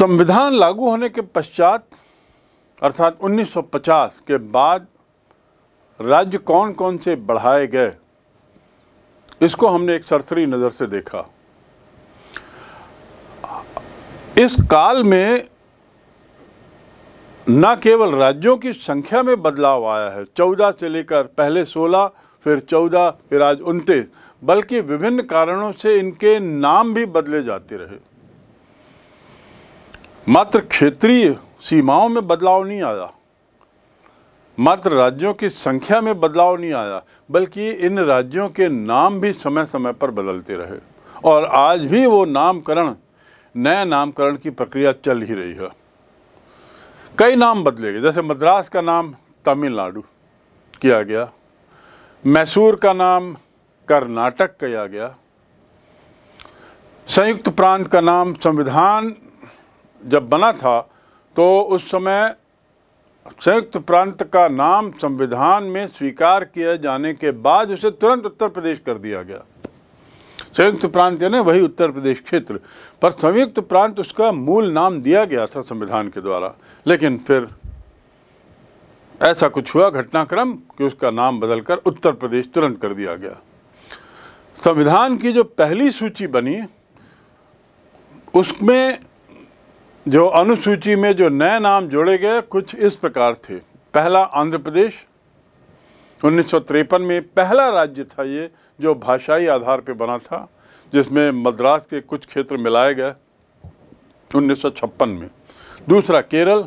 संविधान लागू होने के पश्चात अर्थात 1950 के बाद राज्य कौन कौन से बढ़ाए गए इसको हमने एक सरसरी नज़र से देखा इस काल में न केवल राज्यों की संख्या में बदलाव आया है चौदह से लेकर पहले सोलह फिर चौदह फिर आज उनतीस बल्कि विभिन्न कारणों से इनके नाम भी बदले जाते रहे मात्र क्षेत्रीय सीमाओं में बदलाव नहीं आया मात्र राज्यों की संख्या में बदलाव नहीं आया बल्कि इन राज्यों के नाम भी समय समय पर बदलते रहे और आज भी वो नामकरण नए नामकरण की प्रक्रिया चल ही रही है कई नाम बदले गए जैसे मद्रास का नाम तमिलनाडु किया गया मैसूर का नाम कर्नाटक किया गया संयुक्त प्रांत का नाम संविधान जब बना था तो उस समय संयुक्त प्रांत का नाम संविधान में स्वीकार किए जाने के बाद उसे तुरंत उत्तर प्रदेश कर दिया गया संयुक्त प्रांत यानी वही उत्तर प्रदेश क्षेत्र पर संयुक्त प्रांत उसका मूल नाम दिया गया था संविधान के द्वारा लेकिन फिर ऐसा कुछ हुआ घटनाक्रम कि उसका नाम बदलकर उत्तर प्रदेश तुरंत कर दिया गया संविधान की जो पहली सूची बनी उसमें जो अनुसूची में जो नए नाम जोड़े गए कुछ इस प्रकार थे पहला आंध्र प्रदेश उन्नीस में पहला राज्य था ये जो भाषाई आधार पर बना था जिसमें मद्रास के कुछ क्षेत्र मिलाए गए उन्नीस में दूसरा केरल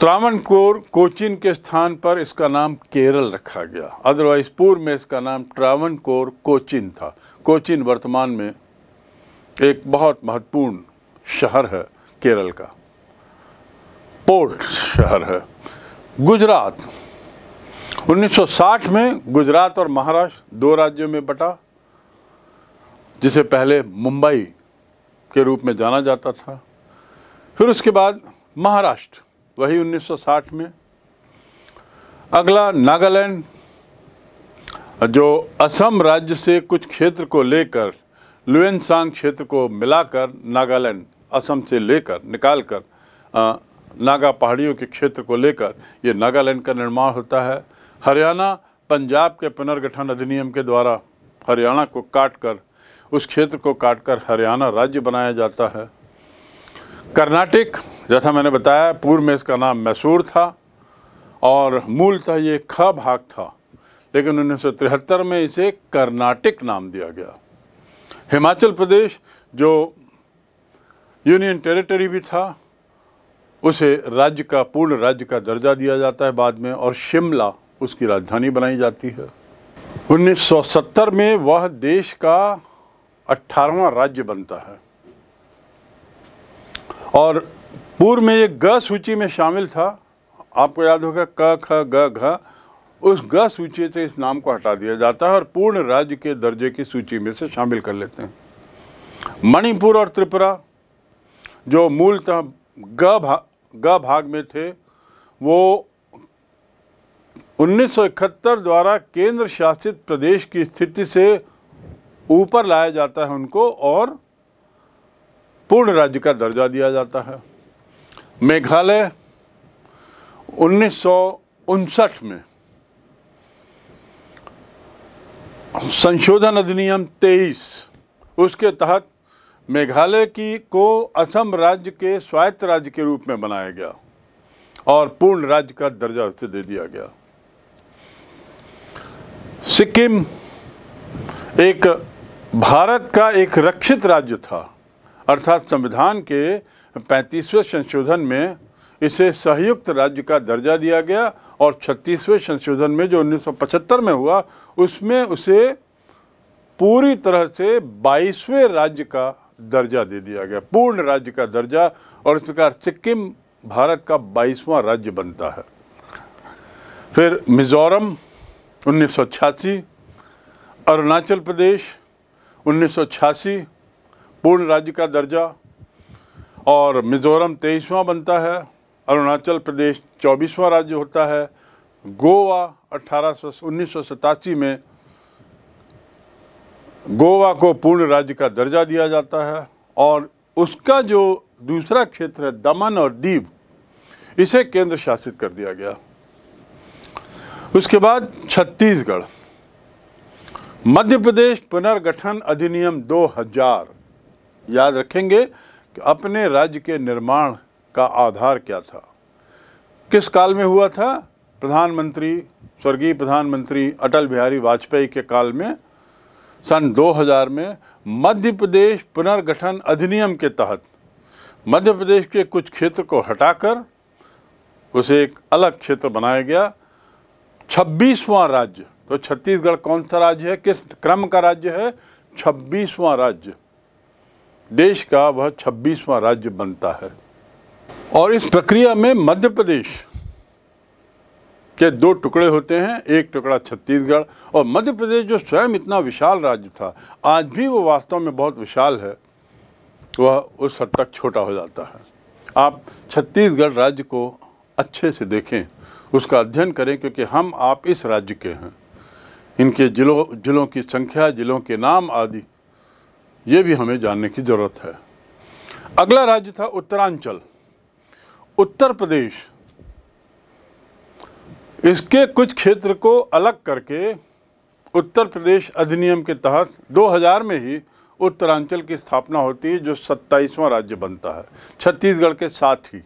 त्रावणकोर कोचिन के स्थान पर इसका नाम केरल रखा गया अदरवाइज पूर्व में इसका नाम ट्रावणकोर कोचिन था कोचिन वर्तमान में एक बहुत महत्वपूर्ण शहर है केरल का पोर्ट शहर है गुजरात 1960 में गुजरात और महाराष्ट्र दो राज्यों में बटा जिसे पहले मुंबई के रूप में जाना जाता था फिर उसके बाद महाराष्ट्र वही 1960 में अगला नागालैंड जो असम राज्य से कुछ क्षेत्र को लेकर लुएनसांग क्षेत्र को मिलाकर नागालैंड असम से लेकर निकालकर आ, नागा पहाड़ियों के क्षेत्र को लेकर ये नागालैंड का निर्माण होता है हरियाणा पंजाब के पुनर्गठन अधिनियम के द्वारा हरियाणा को काटकर उस क्षेत्र को काटकर हरियाणा राज्य बनाया जाता है कर्नाटक जैसा मैंने बताया पूर्व में इसका नाम मैसूर था और मूलतः ये ख भाग था लेकिन उन्नीस में इसे कर्नाटक नाम दिया गया हिमाचल प्रदेश जो यूनियन टेरिटरी भी था उसे राज्य का पूर्ण राज्य का दर्जा दिया जाता है बाद में और शिमला उसकी राजधानी बनाई जाती है 1970 में वह देश का 18वां राज्य बनता है और पूर्व में ये ग सूची में शामिल था आपको याद होगा क ख ग घ उस ग सूची से इस नाम को हटा दिया जाता है और पूर्ण राज्य के दर्जे की सूची में से शामिल कर लेते हैं मणिपुर और त्रिपुरा जो मूलतः ग भा, भाग में थे वो 1971 द्वारा केंद्र शासित प्रदेश की स्थिति से ऊपर लाया जाता है उनको और पूर्ण राज्य का दर्जा दिया जाता है मेघालय उन्नीस में संशोधन अधिनियम 23 उसके तहत मेघालय की को असम राज्य के स्वायत्त राज्य के रूप में बनाया गया और पूर्ण राज्य का दर्जा उसे दे दिया गया सिक्किम एक भारत का एक रक्षित राज्य था अर्थात संविधान के पैंतीसवें संशोधन में इसे संयुक्त राज्य का दर्जा दिया गया और 36वें संशोधन में जो 1975 में हुआ उसमें उसे पूरी तरह से 22वें राज्य का दर्जा दे दिया गया पूर्ण राज्य का दर्जा और इस प्रकार सिक्किम भारत का 22वां राज्य बनता है फिर मिज़ोरम उन्नीस अरुणाचल प्रदेश उन्नीस पूर्ण राज्य का दर्जा और मिज़ोरम तेईसवां बनता है अरुणाचल प्रदेश चौबीसवां राज्य होता है गोवा अठारह सौ उन्नीस में गोवा को पूर्ण राज्य का दर्जा दिया जाता है और उसका जो दूसरा क्षेत्र है दमन और दीव इसे केंद्र शासित कर दिया गया उसके बाद छत्तीसगढ़ मध्य प्रदेश पुनर्गठन अधिनियम 2000 याद रखेंगे कि अपने राज्य के निर्माण का आधार क्या था किस काल में हुआ था प्रधानमंत्री स्वर्गीय प्रधानमंत्री अटल बिहारी वाजपेयी के काल में सन 2000 में मध्य प्रदेश पुनर्गठन अधिनियम के तहत मध्य प्रदेश के कुछ क्षेत्र को हटाकर उसे एक अलग क्षेत्र बनाया गया छब्बीसवां राज्य तो छत्तीसगढ़ कौन सा राज्य है किस क्रम का राज्य है छब्बीसवां राज्य देश का वह छब्बीसवां राज्य बनता है और इस प्रक्रिया में मध्य प्रदेश के दो टुकड़े होते हैं एक टुकड़ा छत्तीसगढ़ और मध्य प्रदेश जो स्वयं इतना विशाल राज्य था आज भी वो वास्तव में बहुत विशाल है वह उस हद तक छोटा हो जाता है आप छत्तीसगढ़ राज्य को अच्छे से देखें उसका अध्ययन करें क्योंकि हम आप इस राज्य के हैं इनके जिलों जिलों की संख्या जिलों के नाम आदि ये भी हमें जानने की ज़रूरत है अगला राज्य था उत्तरांचल उत्तर प्रदेश इसके कुछ क्षेत्र को अलग करके उत्तर प्रदेश अधिनियम के तहत 2000 में ही उत्तरांचल की स्थापना होती है जो सत्ताईसवां राज्य बनता है छत्तीसगढ़ के साथ ही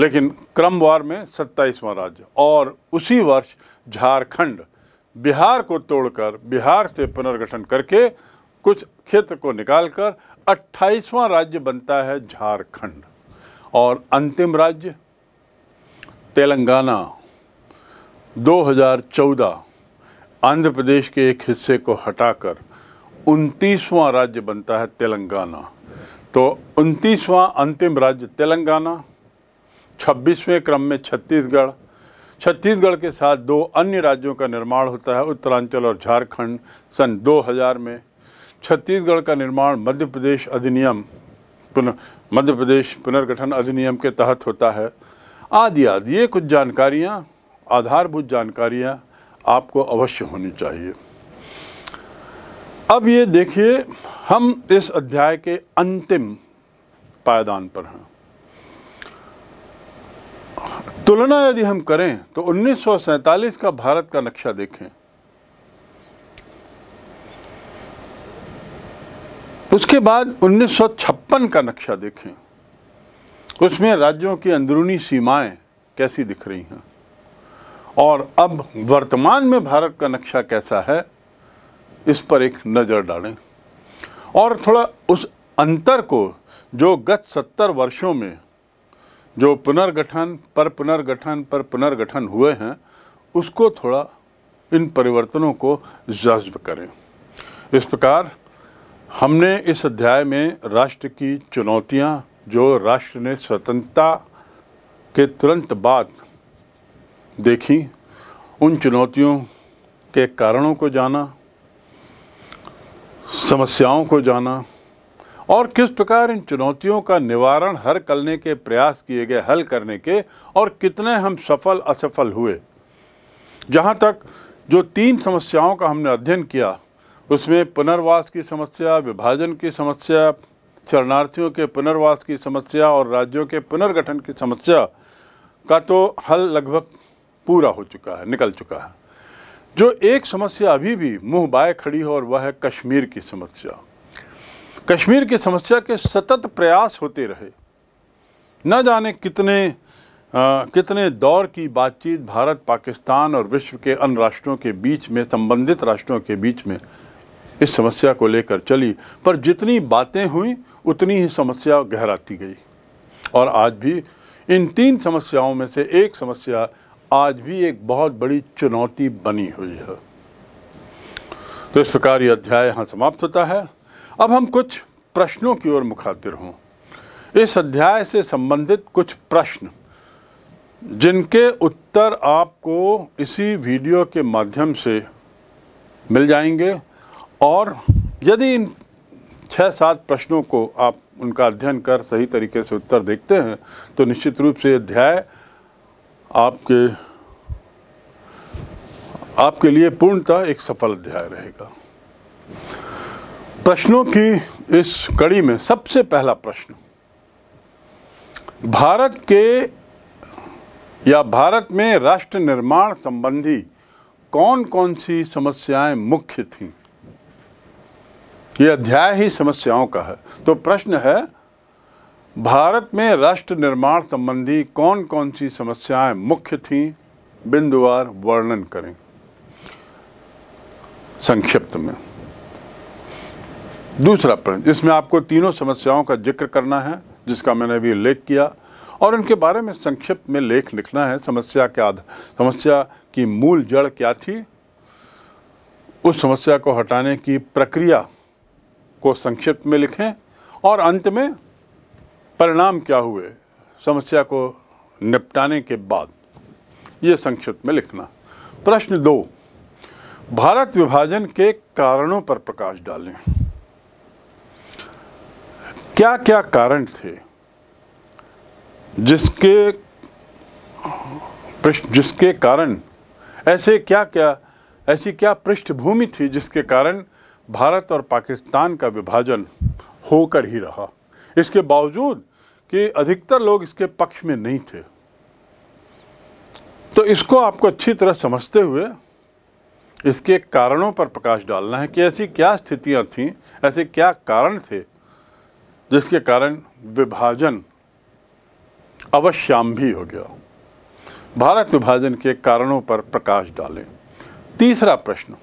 लेकिन क्रमवार में सत्ताईसवां राज्य और उसी वर्ष झारखंड बिहार को तोड़कर बिहार से पुनर्गठन करके कुछ क्षेत्र को निकालकर 28वां राज्य बनता है झारखंड और अंतिम राज्य तेलंगाना 2014 आंध्र प्रदेश के एक हिस्से को हटाकर उनतीसवां राज्य बनता है तेलंगाना तो उनतीसवां अंतिम राज्य तेलंगाना छब्बीसवें क्रम में छत्तीसगढ़ छत्तीसगढ़ के साथ दो अन्य राज्यों का निर्माण होता है उत्तरांचल और झारखंड सन 2000 में छत्तीसगढ़ का निर्माण मध्य प्रदेश अधिनियम मध्य प्रदेश पुनर्गठन अधिनियम के तहत होता है आदि आदि ये कुछ जानकारियाँ आधारभूत जानकारियाँ आपको अवश्य होनी चाहिए अब ये देखिए हम इस अध्याय के अंतिम पायदान पर हैं तुलना यदि हम करें तो उन्नीस का भारत का नक्शा देखें उसके बाद 1956 का नक्शा देखें उसमें राज्यों की अंदरूनी सीमाएं कैसी दिख रही हैं और अब वर्तमान में भारत का नक्शा कैसा है इस पर एक नज़र डालें और थोड़ा उस अंतर को जो गत सत्तर वर्षों में जो पुनर्गठन पर पुनर्गठन पर पुनर्गठन हुए हैं उसको थोड़ा इन परिवर्तनों को जज्ब करें इस प्रकार हमने इस अध्याय में राष्ट्र की चुनौतियां जो राष्ट्र ने स्वतंत्रता के तुरंत बाद देखी उन चुनौतियों के कारणों को जाना समस्याओं को जाना और किस प्रकार इन चुनौतियों का निवारण हर करने के प्रयास किए गए हल करने के और कितने हम सफल असफल हुए जहाँ तक जो तीन समस्याओं का हमने अध्ययन किया उसमें पुनर्वास की समस्या विभाजन की समस्या शरणार्थियों के पुनर्वास की समस्या और राज्यों के पुनर्गठन की समस्या का तो हल लगभग पूरा हो चुका है निकल चुका है जो एक समस्या अभी भी मुंह बाय खड़ी हो और वह है कश्मीर की समस्या कश्मीर की समस्या के सतत प्रयास होते रहे न जाने कितने आ, कितने दौर की बातचीत भारत पाकिस्तान और विश्व के अन्य राष्ट्रों के बीच में संबंधित राष्ट्रों के बीच में इस समस्या को लेकर चली पर जितनी बातें हुई उतनी ही समस्या गहराती गई और आज भी इन तीन समस्याओं में से एक समस्या आज भी एक बहुत बड़ी चुनौती बनी हुई है तो इस प्रकार ये अध्याय यहाँ समाप्त होता है अब हम कुछ प्रश्नों की ओर मुखातिर हों इस अध्याय से संबंधित कुछ प्रश्न जिनके उत्तर आपको इसी वीडियो के माध्यम से मिल जाएंगे और यदि इन छः सात प्रश्नों को आप उनका अध्ययन कर सही तरीके से उत्तर देखते हैं तो निश्चित रूप से अध्याय आपके आपके लिए पूर्णतः एक सफल अध्याय रहेगा प्रश्नों की इस कड़ी में सबसे पहला प्रश्न भारत के या भारत में राष्ट्र निर्माण संबंधी कौन कौन सी समस्याएं मुख्य थीं ये अध्याय ही समस्याओं का है तो प्रश्न है भारत में राष्ट्र निर्माण संबंधी कौन कौन सी समस्याएं मुख्य थीं बिंदुवार वर्णन करें संक्षिप्त में दूसरा प्रश्न इसमें आपको तीनों समस्याओं का जिक्र करना है जिसका मैंने अभी उल्लेख किया और उनके बारे में संक्षिप्त में लेख लिखना है समस्या के आधार समस्या की मूल जड़ क्या थी उस समस्या को हटाने की प्रक्रिया को संक्षिप्त में लिखें और अंत में परिणाम क्या हुए समस्या को निपटाने के बाद ये संक्षिप्त में लिखना प्रश्न दो भारत विभाजन के कारणों पर प्रकाश डालें क्या क्या कारण थे जिसके जिसके कारण ऐसे क्या क्या ऐसी क्या पृष्ठभूमि थी जिसके कारण भारत और पाकिस्तान का विभाजन होकर ही रहा इसके बावजूद कि अधिकतर लोग इसके पक्ष में नहीं थे तो इसको आपको अच्छी तरह समझते हुए इसके कारणों पर प्रकाश डालना है कि ऐसी क्या स्थितियां थीं ऐसे क्या कारण थे जिसके कारण विभाजन अवश्यम्भी हो गया भारत विभाजन के कारणों पर प्रकाश डालें तीसरा प्रश्न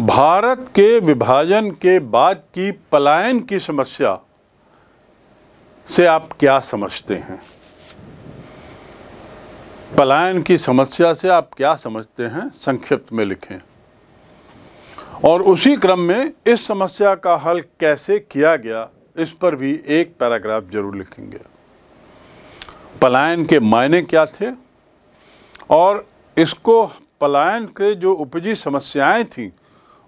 भारत के विभाजन के बाद की पलायन की समस्या से आप क्या समझते हैं पलायन की समस्या से आप क्या समझते हैं संक्षिप्त में लिखें और उसी क्रम में इस समस्या का हल कैसे किया गया इस पर भी एक पैराग्राफ जरूर लिखेंगे पलायन के मायने क्या थे और इसको पलायन के जो उपजी समस्याएं थीं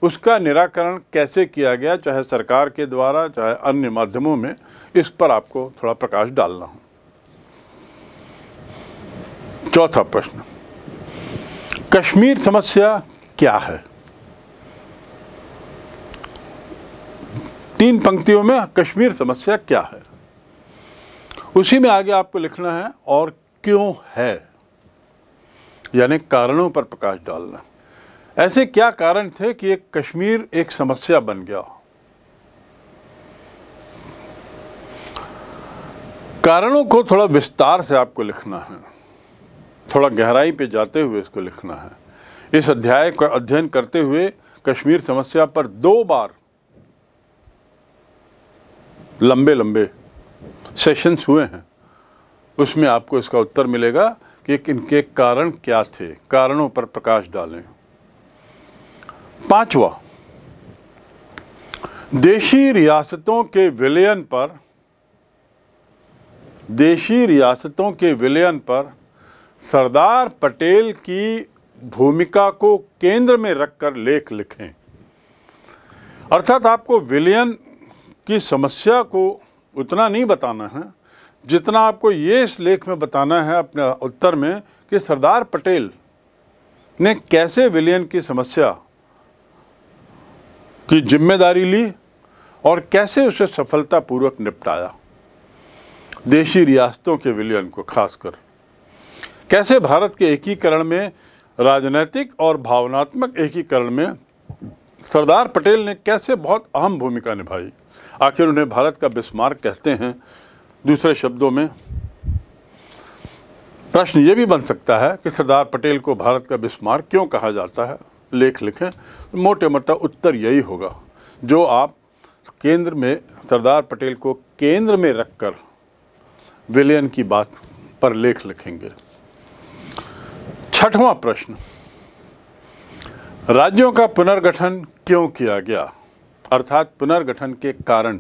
उसका निराकरण कैसे किया गया चाहे सरकार के द्वारा चाहे अन्य माध्यमों में इस पर आपको थोड़ा प्रकाश डालना हो चौथा प्रश्न कश्मीर समस्या क्या है तीन पंक्तियों में कश्मीर समस्या क्या है उसी में आगे आपको लिखना है और क्यों है यानी कारणों पर प्रकाश डालना ऐसे क्या कारण थे कि एक कश्मीर एक समस्या बन गया कारणों को थोड़ा विस्तार से आपको लिखना है थोड़ा गहराई पे जाते हुए इसको लिखना है इस अध्याय का अध्ययन करते हुए कश्मीर समस्या पर दो बार लंबे लंबे सेशंस हुए हैं उसमें आपको इसका उत्तर मिलेगा कि इनके कारण क्या थे कारणों पर प्रकाश डालें पांचवा देशी रियासतों के विलयन पर देशी रियासतों के विलयन पर सरदार पटेल की भूमिका को केंद्र में रखकर लेख लिखें अर्थात आपको विलयन की समस्या को उतना नहीं बताना है जितना आपको ये इस लेख में बताना है अपने उत्तर में कि सरदार पटेल ने कैसे विलयन की समस्या की जिम्मेदारी ली और कैसे उसे सफलतापूर्वक निपटाया देशी रियासतों के विलयन को खासकर कैसे भारत के एकीकरण में राजनैतिक और भावनात्मक एकीकरण में सरदार पटेल ने कैसे बहुत अहम भूमिका निभाई आखिर उन्हें भारत का बिस्मार्क कहते हैं दूसरे शब्दों में प्रश्न ये भी बन सकता है कि सरदार पटेल को भारत का बिस्मार्क क्यों कहा जाता है लेख लिखें तो मोटे मोटा उत्तर यही होगा जो आप केंद्र में सरदार पटेल को केंद्र में रखकर विलयन की बात पर लेख लिखेंगे छठवां प्रश्न राज्यों का पुनर्गठन क्यों किया गया अर्थात पुनर्गठन के कारण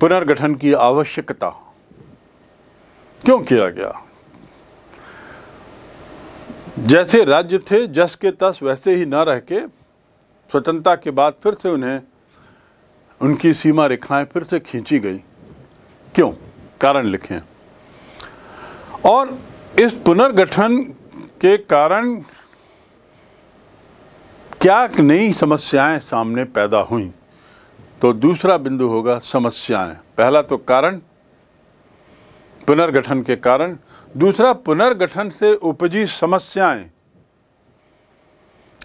पुनर्गठन की आवश्यकता क्यों किया गया जैसे राज्य थे जस के तस वैसे ही न रह के स्वतंत्रता के बाद फिर से उन्हें उनकी सीमा रेखाएं फिर से खींची गई क्यों कारण लिखें और इस पुनर्गठन के कारण क्या नई समस्याएं सामने पैदा हुई तो दूसरा बिंदु होगा समस्याएं पहला तो कारण पुनर्गठन के कारण दूसरा पुनर्गठन से उपजी समस्याएं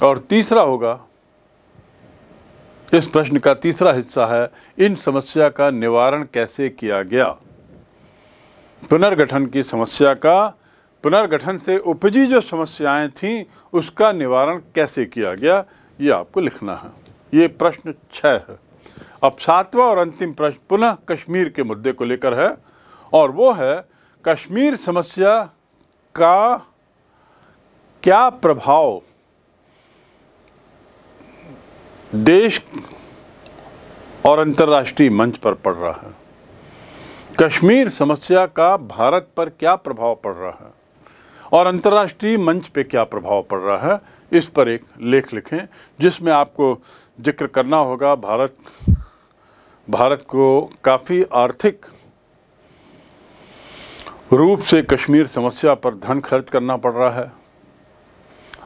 और तीसरा होगा इस प्रश्न का तीसरा हिस्सा है इन समस्या का निवारण कैसे किया गया पुनर्गठन की समस्या का पुनर्गठन से उपजी जो समस्याएं थीं उसका निवारण कैसे किया गया ये आपको लिखना है ये प्रश्न छः है अब सातवां और अंतिम प्रश्न पुनः कश्मीर के मुद्दे को लेकर है और वो है कश्मीर समस्या का क्या प्रभाव देश और अंतर्राष्ट्रीय मंच पर पड़ रहा है कश्मीर समस्या का भारत पर क्या प्रभाव पड़ रहा है और अंतर्राष्ट्रीय मंच पे क्या प्रभाव पड़ रहा है इस पर एक लेख लिखें जिसमें आपको जिक्र करना होगा भारत भारत को काफ़ी आर्थिक रूप से कश्मीर समस्या पर धन खर्च करना पड़ रहा है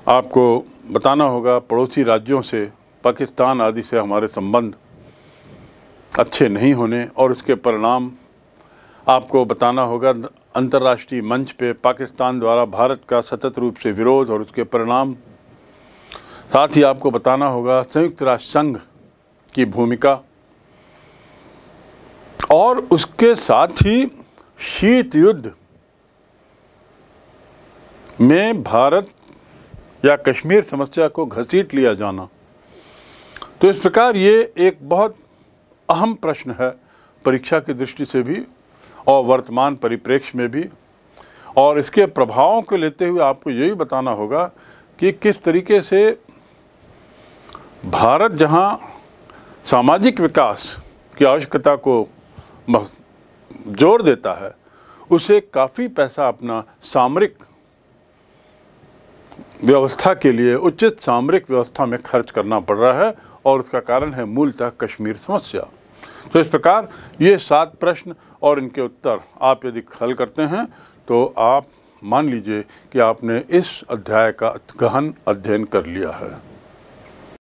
आपको बताना होगा पड़ोसी राज्यों से पाकिस्तान आदि से हमारे संबंध अच्छे नहीं होने और उसके परिणाम आपको बताना होगा अंतर्राष्ट्रीय मंच पे पाकिस्तान द्वारा भारत का सतत रूप से विरोध और उसके परिणाम साथ ही आपको बताना होगा संयुक्त राष्ट्र संघ की भूमिका और उसके साथ ही शीत युद्ध में भारत या कश्मीर समस्या को घसीट लिया जाना तो इस प्रकार ये एक बहुत अहम प्रश्न है परीक्षा की दृष्टि से भी और वर्तमान परिप्रेक्ष्य में भी और इसके प्रभावों को लेते हुए आपको ये भी बताना होगा कि किस तरीके से भारत जहाँ सामाजिक विकास की आवश्यकता को जोर देता है उसे काफ़ी पैसा अपना सामरिक व्यवस्था के लिए उचित सामरिक व्यवस्था में खर्च करना पड़ रहा है और उसका कारण है मूलतः कश्मीर समस्या तो इस प्रकार ये सात प्रश्न और इनके उत्तर आप यदि हल करते हैं तो आप मान लीजिए कि आपने इस अध्याय का गहन अध्ययन कर लिया है